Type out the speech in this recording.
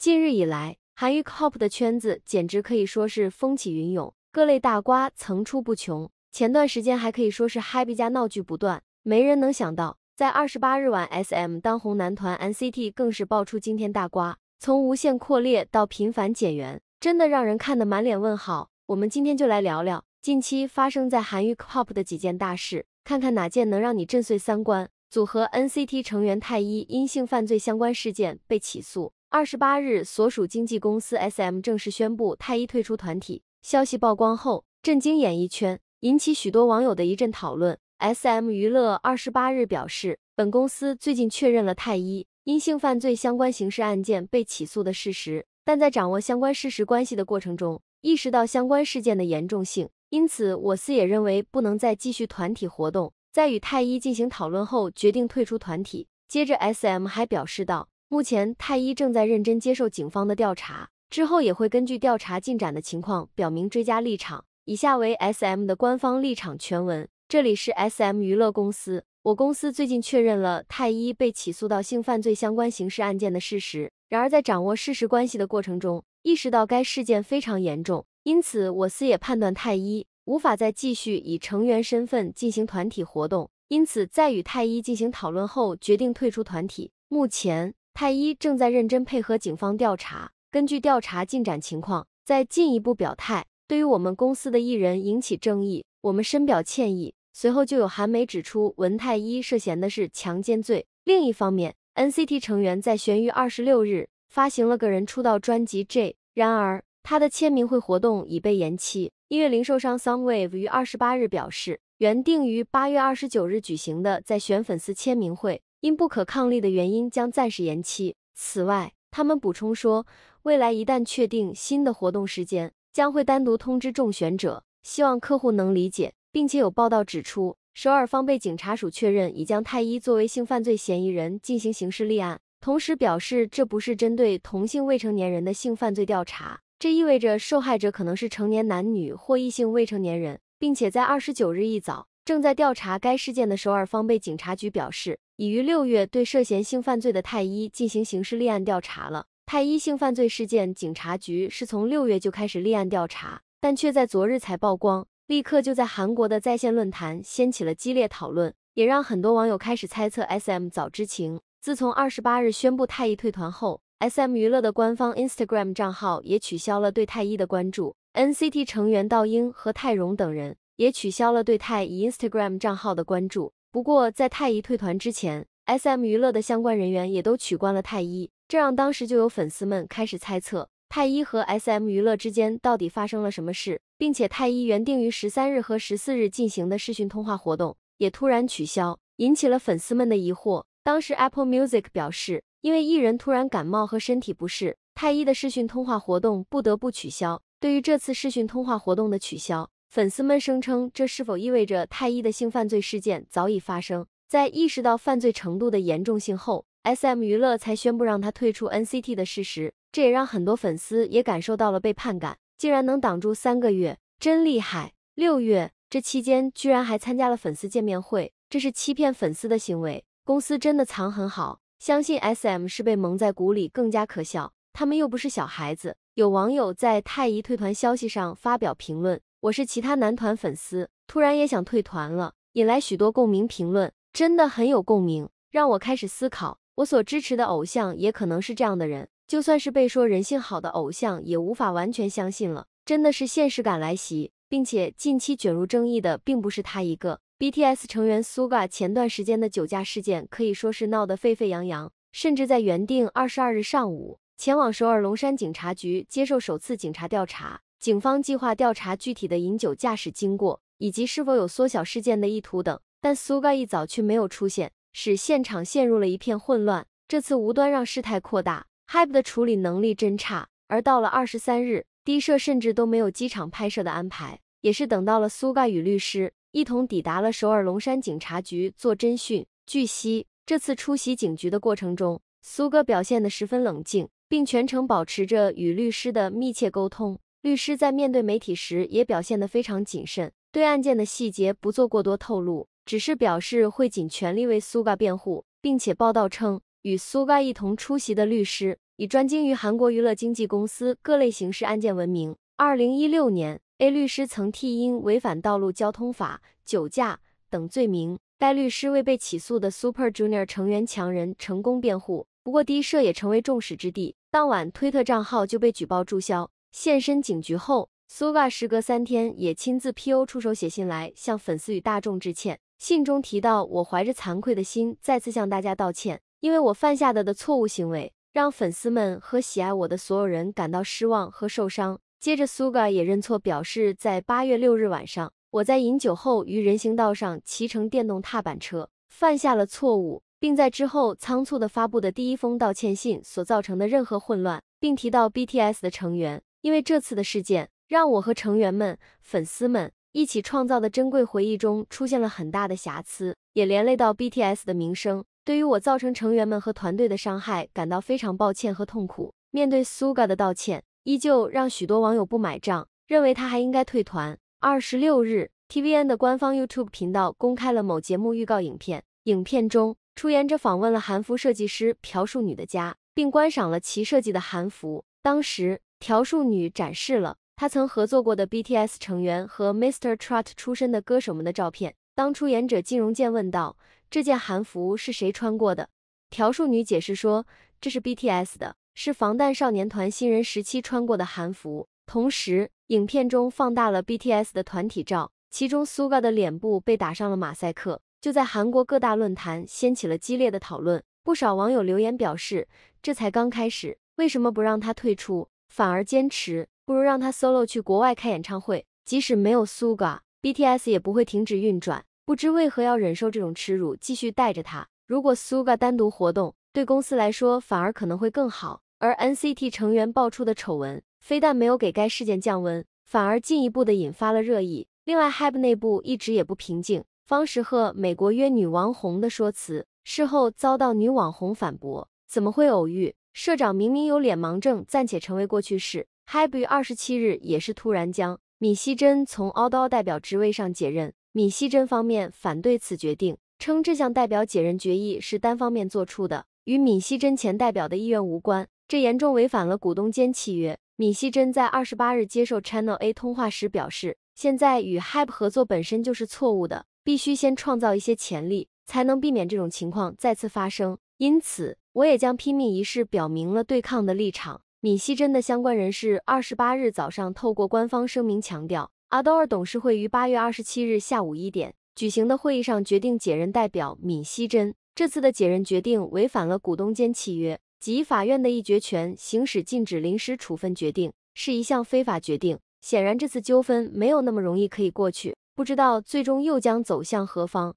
近日以来，韩娱 k o p 的圈子简直可以说是风起云涌，各类大瓜层出不穷。前段时间还可以说是嗨比加闹剧不断，没人能想到，在二十八日晚，SM 当红男团 NCT 更是爆出惊天大瓜，从无限扩列到频繁减员，真的让人看得满脸问号。我们今天就来聊聊近期发生在韩娱 k o p 的几件大事，看看哪件能让你震碎三观。组合 NCT 成员太一因性犯罪相关事件被起诉。二十八日，所属经纪公司 S M 正式宣布太一退出团体。消息曝光后，震惊演艺圈，引起许多网友的一阵讨论。S M 娱乐二十八日表示，本公司最近确认了太一因性犯罪相关刑事案件被起诉的事实，但在掌握相关事实关系的过程中，意识到相关事件的严重性，因此我司也认为不能再继续团体活动，在与太一进行讨论后，决定退出团体。接着，S M 还表示道。目前，太一正在认真接受警方的调查，之后也会根据调查进展的情况表明追加立场。以下为 S M 的官方立场全文。这里是 S M 娱乐公司，我公司最近确认了太一被起诉到性犯罪相关刑事案件的事实。然而，在掌握事实关系的过程中，意识到该事件非常严重，因此我司也判断太一无法再继续以成员身份进行团体活动，因此在与太一进行讨论后，决定退出团体。目前。太一正在认真配合警方调查，根据调查进展情况再进一步表态。对于我们公司的艺人引起争议，我们深表歉意。随后就有韩媒指出，文太一涉嫌的是强奸罪。另一方面，NCT 成员在玄于二十六日发行了个人出道专辑《J》，然而他的签名会活动已被延期。音乐零售商 Soundwave 于二十八日表示，原定于八月二十九日举行的在玄粉丝签名会。因不可抗力的原因将暂时延期。此外，他们补充说，未来一旦确定新的活动时间，将会单独通知中选者。希望客户能理解，并且有报道指出，首尔方被警察署确认已将太一作为性犯罪嫌疑人进行刑事立案，同时表示这不是针对同性未成年人的性犯罪调查。这意味着受害者可能是成年男女或异性未成年人，并且在二十九日一早。正在调查该事件的首尔方被警察局表示，已于六月对涉嫌性犯罪的太一进行刑事立案调查了。太一性犯罪事件，警察局是从六月就开始立案调查，但却在昨日才曝光，立刻就在韩国的在线论坛掀起了激烈讨论，也让很多网友开始猜测 S M 早知情。自从二十八日宣布太一退团后，S M 娱乐的官方 Instagram 账号也取消了对太一的关注。N C T 成员道英和泰容等人。也取消了对太一 Instagram 账号的关注。不过，在太一退团之前，SM 娱乐的相关人员也都取关了太一，这让当时就有粉丝们开始猜测太一和 SM 娱乐之间到底发生了什么事，并且太一原定于十三日和十四日进行的视讯通话活动也突然取消，引起了粉丝们的疑惑。当时 Apple Music 表示，因为艺人突然感冒和身体不适，太一的视讯通话活动不得不取消。对于这次视讯通话活动的取消，粉丝们声称，这是否意味着太一的性犯罪事件早已发生在意识到犯罪程度的严重性后，S M 娱乐才宣布让他退出 N C T 的事实？这也让很多粉丝也感受到了背叛感。竟然能挡住三个月，真厉害！六月这期间居然还参加了粉丝见面会，这是欺骗粉丝的行为。公司真的藏很好，相信 S M 是被蒙在鼓里，更加可笑。他们又不是小孩子。有网友在太一退团消息上发表评论。我是其他男团粉丝，突然也想退团了，引来许多共鸣评论，真的很有共鸣，让我开始思考，我所支持的偶像也可能是这样的人。就算是被说人性好的偶像，也无法完全相信了，真的是现实感来袭，并且近期卷入争议的并不是他一个。BTS 成员 Suga 前段时间的酒驾事件可以说是闹得沸沸扬扬，甚至在原定二十二日上午前往首尔龙山警察局接受首次警察调查。警方计划调查具体的饮酒驾驶经过，以及是否有缩小事件的意图等，但苏盖一早却没有出现，使现场陷入了一片混乱。这次无端让事态扩大，Hype 的处理能力真差。而到了二十三日，低社甚至都没有机场拍摄的安排，也是等到了苏盖与律师一同抵达了首尔龙山警察局做侦讯。据悉，这次出席警局的过程中，苏哥表现得十分冷静，并全程保持着与律师的密切沟通。律师在面对媒体时也表现得非常谨慎，对案件的细节不做过多透露，只是表示会尽全力为苏嘎辩护。并且报道称，与苏嘎一同出席的律师以专精于韩国娱乐经纪公司各类刑事案件闻名。二零一六年，A 律师曾替因违反道路交通法、酒驾等罪名该律师未被起诉的 Super Junior 成员强人成功辩护。不过，D 社也成为众矢之的，当晚推特账号就被举报注销。现身警局后，Suga 时隔三天也亲自 P.O 出手写信来向粉丝与大众致歉。信中提到：“我怀着惭愧的心再次向大家道歉，因为我犯下的的错误行为，让粉丝们和喜爱我的所有人感到失望和受伤。”接着，Suga 也认错，表示在八月六日晚上，我在饮酒后于人行道上骑乘电动踏板车，犯下了错误，并在之后仓促地发布的第一封道歉信所造成的任何混乱，并提到 BTS 的成员。因为这次的事件，让我和成员们、粉丝们一起创造的珍贵回忆中出现了很大的瑕疵，也连累到 BTS 的名声，对于我造成成员们和团队的伤害，感到非常抱歉和痛苦。面对 Suga 的道歉，依旧让许多网友不买账，认为他还应该退团。二十六日，TVN 的官方 YouTube 频道公开了某节目预告影片，影片中出演者访问了韩服设计师朴树女的家，并观赏了其设计的韩服，当时。朴树女展示了她曾合作过的 BTS 成员和 Mr. Trot 出身的歌手们的照片。当出演者金荣健问道：“这件韩服是谁穿过的？”朴树女解释说：“这是 BTS 的，是防弹少年团新人时期穿过的韩服。”同时，影片中放大了 BTS 的团体照，其中 Suga 的脸部被打上了马赛克。就在韩国各大论坛掀起了激烈的讨论，不少网友留言表示：“这才刚开始，为什么不让他退出？”反而坚持，不如让他 solo 去国外开演唱会。即使没有 Suga，BTS 也不会停止运转。不知为何要忍受这种耻辱，继续带着他。如果 Suga 单独活动，对公司来说反而可能会更好。而 NCT 成员爆出的丑闻，非但没有给该事件降温，反而进一步的引发了热议。另外，Hype 内部一直也不平静。方时赫美国约女王红的说辞，事后遭到女网红反驳，怎么会偶遇？社长明明有脸盲症，暂且成为过去式。Hape 于二十七日也是突然将闵熙珍从 a 刀代表职位上解任。闵熙珍方面反对此决定，称这项代表解任决议是单方面做出的，与闵熙珍前代表的意愿无关，这严重违反了股东间契约。闵熙珍在二十八日接受 Channel A 通话时表示，现在与 h y p e 合作本身就是错误的，必须先创造一些潜力，才能避免这种情况再次发生。因此，我也将拼命一事表明了对抗的立场。闵熙珍的相关人士二十八日早上透过官方声明强调阿多尔董事会于八月二十七日下午一点举行的会议上决定解任代表闵熙珍。这次的解任决定违反了股东间契约及法院的一决权，行使禁止临时处分决定是一项非法决定。显然，这次纠纷没有那么容易可以过去，不知道最终又将走向何方。